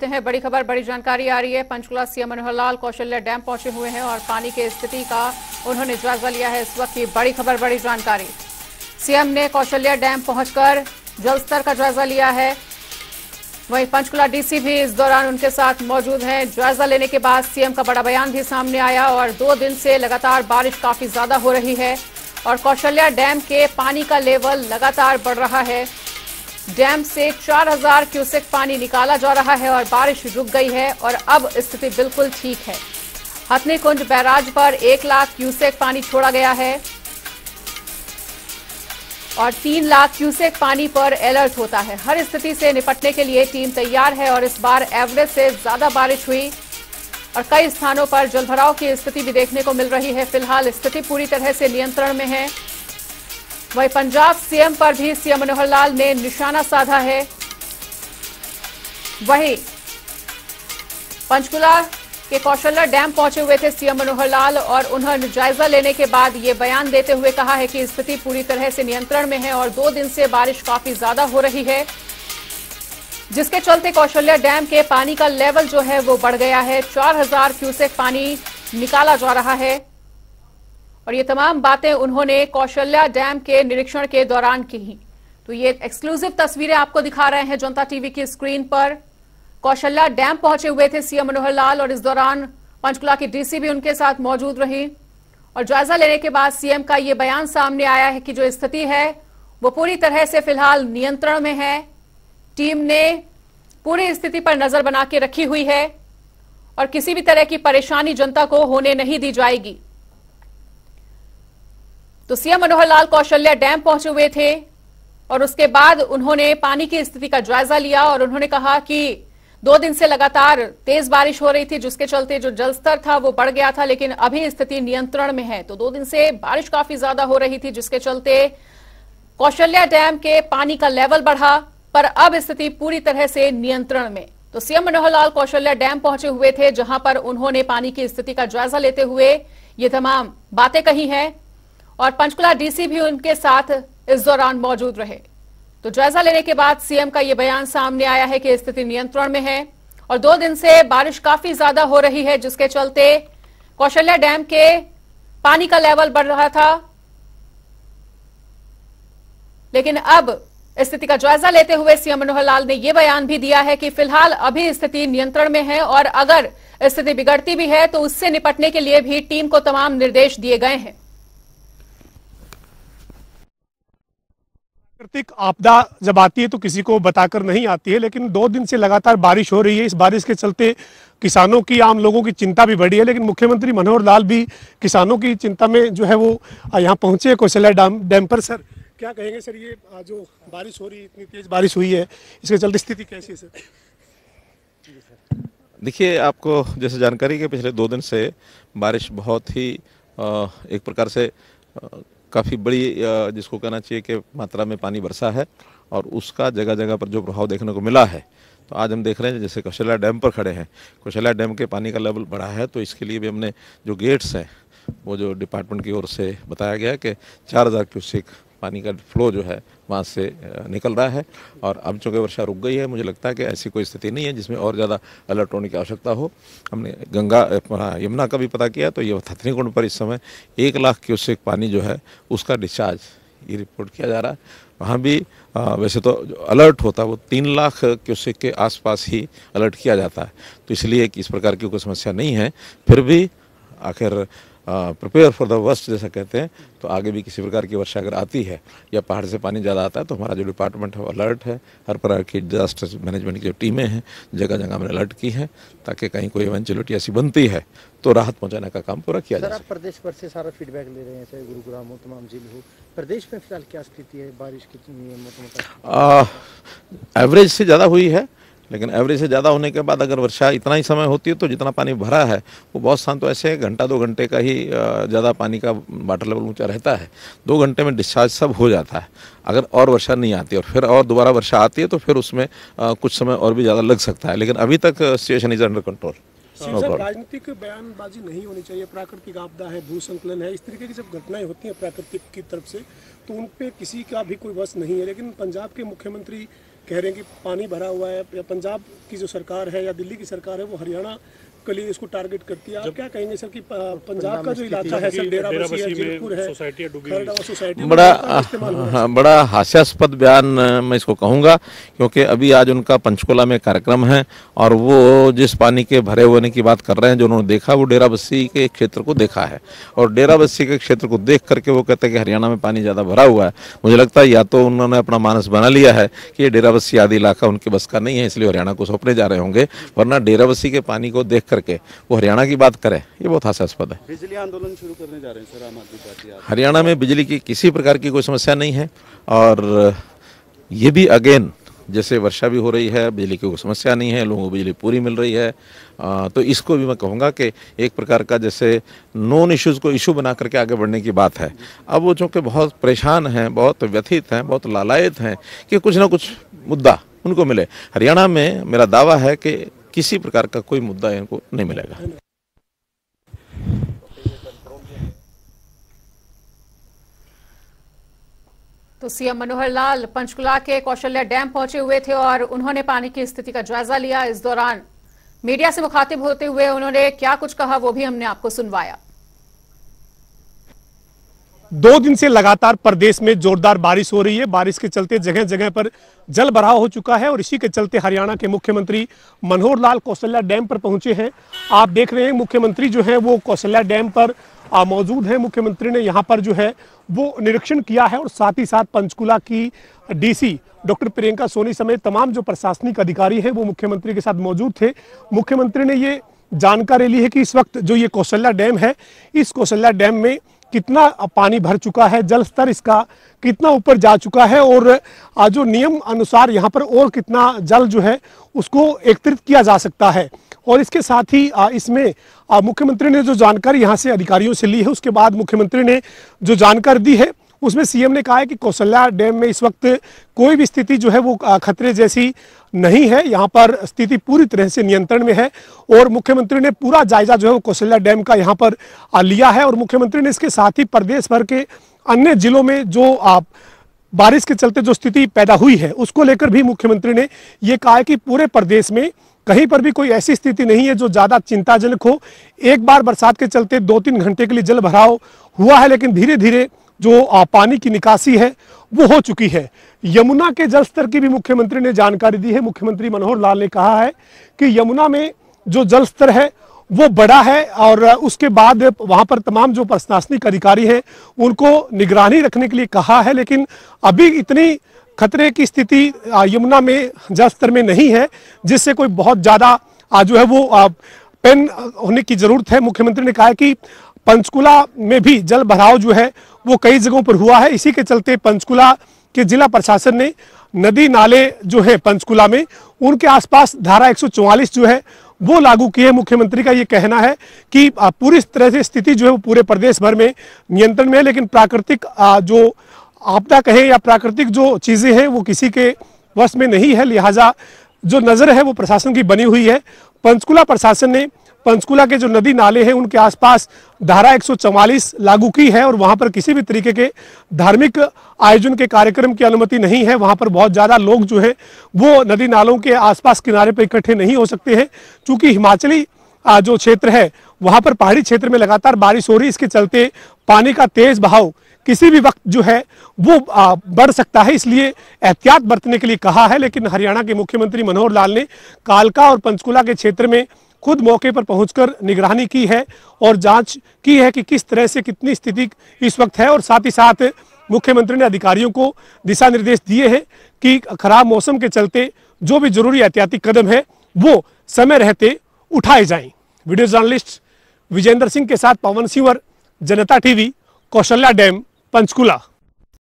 देखते हैं बड़ी खबर बड़ी जानकारी आ रही है पंचकुला सीएम मनोहर लाल कौशल्या डैम पहुंचे हुए हैं और पानी की स्थिति का उन्होंने जायजा लिया है इस वक्त की बड़ी खबर बड़ी जानकारी सीएम ने कौशल्या डैम पहुंचकर जल स्तर का जायजा लिया है वहीं पंचकुला डीसी भी इस दौरान उनके साथ मौजूद हैं जायजा लेने के बाद सीएम का बड़ा बयान भी सामने आया और दो दिन से लगातार बारिश काफी ज्यादा हो रही है और कौशल्या डैम के पानी का लेवल लगातार बढ़ रहा है डैम से 4000 क्यूसेक पानी निकाला जा रहा है और बारिश रुक गई है और अब स्थिति बिल्कुल ठीक है हथनी कुंज बैराज पर एक लाख क्यूसेक पानी छोड़ा गया है और तीन लाख क्यूसेक पानी पर अलर्ट होता है हर स्थिति से निपटने के लिए टीम तैयार है और इस बार एवरेज से ज्यादा बारिश हुई और कई स्थानों पर जलभराव की स्थिति भी देखने को मिल रही है फिलहाल स्थिति पूरी तरह से नियंत्रण में है वहीं पंजाब सीएम पर भी सीएम मनोहर लाल ने निशाना साधा है वहीं पंचकुला के कौशल्या डैम पहुंचे हुए थे सीएम मनोहर लाल और उन्होंने जायजा लेने के बाद ये बयान देते हुए कहा है कि स्थिति पूरी तरह से नियंत्रण में है और दो दिन से बारिश काफी ज्यादा हो रही है जिसके चलते कौशल्या डैम के पानी का लेवल जो है वो बढ़ गया है हजार क्यूसेक पानी निकाला जा रहा है और ये तमाम बातें उन्होंने कौशल्या डैम के निरीक्षण के दौरान की तो ये एक्सक्लूसिव तस्वीरें आपको दिखा रहे हैं जनता टीवी की स्क्रीन पर कौशल्या डैम पहुंचे हुए थे सीएम मनोहर लाल और इस दौरान पंचकुला की डीसी भी उनके साथ मौजूद रही और जायजा लेने के बाद सीएम का ये बयान सामने आया है कि जो स्थिति है वो पूरी तरह से फिलहाल नियंत्रण में है टीम ने पूरी स्थिति पर नजर बना के रखी हुई है और किसी भी तरह की परेशानी जनता को होने नहीं दी जाएगी तो सीएम मनोहर लाल कौशल्या डैम पहुंचे हुए थे और उसके बाद उन्होंने पानी की स्थिति का जायजा लिया और उन्होंने कहा कि दो दिन से लगातार तेज बारिश हो रही थी जिसके चलते जो जलस्तर था वो बढ़ गया था लेकिन अभी स्थिति नियंत्रण में है तो दो दिन से बारिश काफी ज्यादा हो रही थी जिसके चलते कौशल्या डैम के पानी का लेवल बढ़ा पर अब स्थिति पूरी तरह से नियंत्रण में तो सीएम मनोहर लाल कौशल्या डैम पहुंचे हुए थे जहां पर उन्होंने पानी की स्थिति का जायजा लेते हुए ये तमाम बातें कही हैं और पंचकुला डीसी भी उनके साथ इस दौरान मौजूद रहे तो जायजा लेने के बाद सीएम का यह बयान सामने आया है कि स्थिति नियंत्रण में है और दो दिन से बारिश काफी ज्यादा हो रही है जिसके चलते कौशल्या डैम के पानी का लेवल बढ़ रहा था लेकिन अब स्थिति का जायजा लेते हुए सीएम मनोहर लाल ने यह बयान भी दिया है कि फिलहाल अभी स्थिति नियंत्रण में है और अगर स्थिति बिगड़ती भी है तो उससे निपटने के लिए भी टीम को तमाम निर्देश दिए गए हैं प्राकृतिक आपदा जब आती है तो किसी को बताकर नहीं आती है लेकिन दो दिन से लगातार बारिश हो रही है इस बारिश के चलते किसानों की आम लोगों की चिंता भी बढ़ी है लेकिन मुख्यमंत्री मनोहर लाल भी किसानों की चिंता में जो है वो यहाँ पहुँचे कौशल्या डैम डैम पर सर क्या कहेंगे सर ये जो बारिश हो रही है इतनी तेज़ बारिश हुई है इसके चलते स्थिति कैसी है सर देखिए आपको जैसे जानकारी कि पिछले दो दिन से बारिश बहुत ही एक प्रकार से काफ़ी बड़ी जिसको कहना चाहिए कि मात्रा में पानी बरसा है और उसका जगह जगह पर जो प्रभाव देखने को मिला है तो आज हम देख रहे हैं जैसे कौशल्या डैम पर खड़े हैं कौशल्या डैम के पानी का लेवल बढ़ा है तो इसके लिए भी हमने जो गेट्स हैं वो जो डिपार्टमेंट की ओर से बताया गया कि चार हज़ार क्यूसिक पानी का फ्लो जो है वहाँ से निकल रहा है और अब चूँकि वर्षा रुक गई है मुझे लगता है कि ऐसी कोई स्थिति नहीं है जिसमें और ज़्यादा अलर्ट होने की आवश्यकता हो हमने गंगा यमुना का भी पता किया तो ये थथनी कुंड पर इस समय एक लाख क्यूसेक पानी जो है उसका डिस्चार्ज ये रिपोर्ट किया जा रहा है वहाँ भी आ, वैसे तो अलर्ट होता है वो तीन लाख क्यूसेक के आसपास ही अलर्ट किया जाता है तो इसलिए कि इस प्रकार की कोई समस्या नहीं है फिर भी आखिर प्रिपेयर फॉर द वर्स्ट जैसा कहते हैं तो आगे भी किसी प्रकार की वर्षा अगर आती है या पहाड़ से पानी ज़्यादा आता है तो हमारा जो डिपार्टमेंट है वो अलर्ट है हर प्रकार की डिजास्टर मैनेजमेंट की जो टीमें हैं जगह जगह हमने अलर्ट की हैं ताकि कहीं कोई इवेंचुअलिटी ऐसी बनती है तो राहत पहुँचाने का काम पूरा किया जाए प्रदेश भर से सारा फीडबैक ले रहे हैं चाहे गुरुग्राम हो तमाम जिले हो प्रदेश में फिलहाल क्या स्थिति है बारिश कितनी है एवरेज से ज़्यादा हुई है लेकिन एवरेज से ज़्यादा होने के बाद अगर वर्षा इतना ही समय होती है तो जितना पानी भरा है वो बहुत स्थान तो ऐसे घंटा दो घंटे का ही ज़्यादा पानी का वाटर लेवल ऊंचा रहता है दो घंटे में डिस्चार्ज सब हो जाता है अगर और वर्षा नहीं आती और फिर और दोबारा वर्षा आती है तो फिर उसमें आ, कुछ समय और भी ज़्यादा लग सकता है लेकिन अभी तक सिचुएशन इज अंडर कंट्रोल राजनीतिक बयानबाजी नहीं होनी चाहिए प्राकृतिक आपदा है भूसंकलन है इस तरीके की जब घटनाएं होती हैं प्राकृतिक की तरफ से तो उन पर किसी का भी कोई वश नहीं है लेकिन पंजाब के मुख्यमंत्री कह रहे हैं कि पानी भरा हुआ है या पंजाब की जो सरकार है या दिल्ली की सरकार है वो हरियाणा के लिए इसको टारगेट करती है आप क्या कहेंगे सर कि पंजाब का जो इलाका है सर डेराबसी है जीरपुर है बड़ा हाँ, बड़ा हास्यास्पद बयान मैं इसको कहूँगा क्योंकि अभी आज उनका पंचकुला में कार्यक्रम है और वो जिस पानी के भरे होने की बात कर रहे हैं जो उन्होंने देखा वो डेराबस्सी के क्षेत्र को देखा है और डेराबस्सी के क्षेत्र को देख करके वो कहते हैं कि हरियाणा में पानी ज़्यादा भरा हुआ है मुझे लगता है या तो उन्होंने अपना मानस बना लिया है कि ये डेरा डेराबस्सी आदि इलाका उनके बस का नहीं है इसलिए हरियाणा को सौंपने जा रहे होंगे वरना डेराबस्सी के पानी को देख करके वो हरियाणा की बात करें ये बहुत हास्यास्पद है बिजली आंदोलन शुरू करने जा रहे हैं सर आम आदमी पार्टी हरियाणा में बिजली की किसी प्रकार की कोई समस्या नहीं है और ये भी अगेन जैसे वर्षा भी हो रही है बिजली की कोई समस्या नहीं है लोगों को बिजली पूरी मिल रही है आ, तो इसको भी मैं कहूँगा कि एक प्रकार का जैसे नॉन इश्यूज़ को इशू बना करके आगे बढ़ने की बात है अब वो चूँकि बहुत परेशान हैं बहुत व्यथित हैं बहुत लालायत हैं कि कुछ ना कुछ मुद्दा उनको मिले हरियाणा में मेरा दावा है कि किसी प्रकार का कोई मुद्दा इनको नहीं मिलेगा तो सीएम मनोहर लाल पंचकुला के कौशल्या डैम पहुंचे हुए थे और उन्होंने पानी की स्थिति का जायजा लिया इस दौरान मीडिया से मुखातिब होते हुए उन्होंने क्या कुछ कहा वो भी हमने आपको सुनवाया दो दिन से लगातार प्रदेश में जोरदार बारिश हो रही है बारिश के चलते जगह जगह पर जल भराव हो चुका है और इसी के चलते हरियाणा के मुख्यमंत्री मनोहर लाल कौशल्या डैम पर पहुंचे हैं आप देख रहे हैं मुख्यमंत्री जो है वो कौशल्या डैम पर मौजूद हैं मुख्यमंत्री ने यहाँ पर जो है वो निरीक्षण किया है और साथ ही साथ पंचकुला की डीसी डॉक्टर प्रियंका सोनी समेत तमाम जो प्रशासनिक अधिकारी हैं वो मुख्यमंत्री के साथ मौजूद थे मुख्यमंत्री ने ये जानकारी ली है कि इस वक्त जो ये कौशल्या डैम है इस कौशल्या डैम में कितना पानी भर चुका है जल स्तर इसका कितना ऊपर जा चुका है और जो नियम अनुसार यहाँ पर और कितना जल जो है उसको एकत्रित किया जा सकता है और इसके साथ ही इसमें मुख्यमंत्री ने जो जानकारी यहाँ से अधिकारियों से ली है उसके बाद मुख्यमंत्री ने जो जानकारी दी है उसमें सीएम ने कहा है कि कौशल्या डैम में इस वक्त कोई भी स्थिति जो है वो खतरे जैसी नहीं है यहाँ पर स्थिति पूरी तरह से नियंत्रण में है और मुख्यमंत्री ने पूरा जायजा जो है वो कौशल्या डैम का यहाँ पर लिया है और मुख्यमंत्री ने इसके साथ ही प्रदेश भर के अन्य जिलों में जो आप बारिश के चलते जो स्थिति पैदा हुई है उसको लेकर भी मुख्यमंत्री ने ये कहा है कि पूरे प्रदेश में कहीं पर भी कोई ऐसी स्थिति नहीं है जो ज़्यादा चिंताजनक हो एक बार बरसात के चलते दो तीन घंटे के लिए जल भराव हुआ है लेकिन धीरे धीरे जो पानी की निकासी है वो हो चुकी है यमुना के जल स्तर की भी मुख्यमंत्री ने जानकारी दी है मुख्यमंत्री मनोहर लाल ने कहा है कि यमुना में जो जल स्तर है वो बड़ा है और उसके बाद वहाँ पर तमाम जो प्रशासनिक अधिकारी हैं उनको निगरानी रखने के लिए कहा है लेकिन अभी इतनी खतरे की स्थिति यमुना में जलस्तर में नहीं है जिससे कोई बहुत ज़्यादा जो है वो पेन होने की ज़रूरत है मुख्यमंत्री ने कहा कि पंचकुला में भी जल भराव जो है वो कई जगहों पर हुआ है इसी के चलते पंचकुला के जिला प्रशासन ने नदी नाले जो है पंचकुला में उनके आसपास धारा 144 जो है वो लागू किए मुख्यमंत्री का ये कहना है कि पूरी तरह से स्थिति जो है वो पूरे प्रदेश भर में नियंत्रण में है लेकिन प्राकृतिक जो आपदा कहे या प्राकृतिक जो चीज़ें हैं वो किसी के वश में नहीं है लिहाजा जो नज़र है वो प्रशासन की बनी हुई है पंचकुला प्रशासन ने पंचकुला के जो नदी नाले हैं उनके आसपास धारा 144 लागू की है और वहां पर किसी भी तरीके के धार्मिक आयोजन के कार्यक्रम की अनुमति नहीं है वहां पर बहुत ज़्यादा लोग जो है वो नदी नालों के आसपास किनारे पर इकट्ठे नहीं हो सकते हैं चूँकि हिमाचली जो क्षेत्र है वहाँ पर पहाड़ी क्षेत्र में लगातार बारिश हो रही इसके चलते पानी का तेज बहाव किसी भी वक्त जो है वो बढ़ सकता है इसलिए एहतियात बरतने के लिए कहा है लेकिन हरियाणा के मुख्यमंत्री मनोहर लाल ने कालका और पंचकुला के क्षेत्र में खुद मौके पर पहुंचकर निगरानी की है और जांच की है कि किस तरह से कितनी स्थिति इस वक्त है और साथ ही साथ मुख्यमंत्री ने अधिकारियों को दिशा निर्देश दिए हैं कि खराब मौसम के चलते जो भी जरूरी एहतियाती कदम है वो समय रहते उठाए जाएं वीडियो जर्नलिस्ट विजेंद्र सिंह के साथ पवन सिंह जनता टीवी कौशल्या डैम पंचकुला